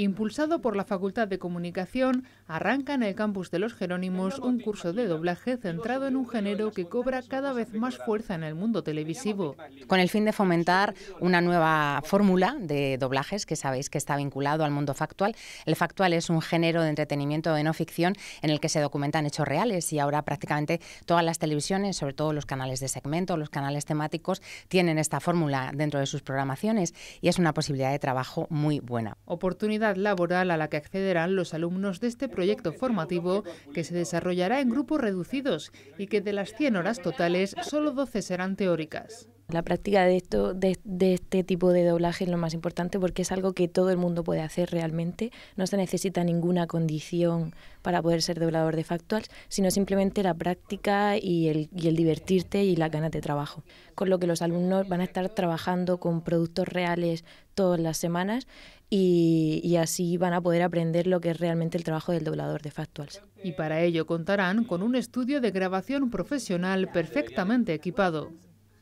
Impulsado por la Facultad de Comunicación, arranca en el campus de los Jerónimos un curso de doblaje centrado en un género que cobra cada vez más fuerza en el mundo televisivo. Con el fin de fomentar una nueva fórmula de doblajes que sabéis que está vinculado al mundo factual. El factual es un género de entretenimiento de no ficción en el que se documentan hechos reales y ahora prácticamente todas las televisiones, sobre todo los canales de segmento, los canales temáticos, tienen esta fórmula dentro de sus programaciones y es una posibilidad de trabajo muy buena. Oportunidad laboral a la que accederán los alumnos de este proyecto formativo que se desarrollará en grupos reducidos y que de las 100 horas totales solo 12 serán teóricas. La práctica de, esto, de, este tipo de doblaje es lo más importante porque es algo que todo el mundo puede hacer realmente. No se necesita ninguna condición para poder ser doblador de factuals, sino simplemente la práctica y el, divertirte y la ganas de trabajo. Con lo que los alumnos van a estar trabajando con productos reales todas las semanas y, y, así van a poder aprender lo que es realmente el trabajo del doblador de Factuals. Y para ello contarán con un estudio de grabación profesional perfectamente equipado.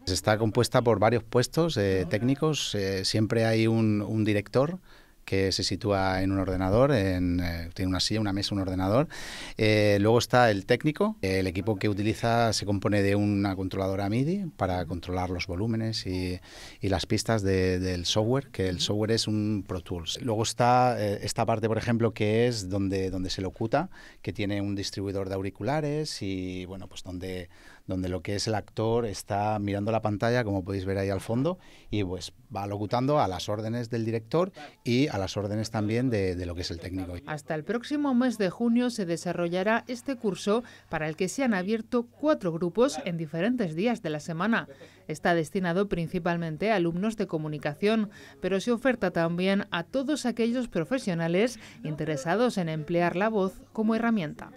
Está compuesta por varios puestos eh, técnicos, eh, siempre hay un director que se sitúa en un ordenador, en, eh, tiene una silla, una mesa, un ordenador. Eh, luego está el técnico. El equipo que utiliza se compone de una controladora MIDI para controlar los volúmenes y, las pistas del software, que el software es un Pro Tools. Luego está eh, esta parte, por ejemplo, que es donde, donde se locuta, que tiene un distribuidor de auriculares y, bueno, pues donde donde lo que es el actor está mirando la pantalla, como podéis ver ahí al fondo, y pues va locutando a las órdenes del director y las órdenes también de lo que es el técnico. Hasta el próximo mes de junio se desarrollará este curso para el que se han abierto cuatro grupos en diferentes días de la semana. Está destinado principalmente a alumnos de comunicación, pero se oferta también a todos aquellos profesionales interesados en emplear la voz como herramienta.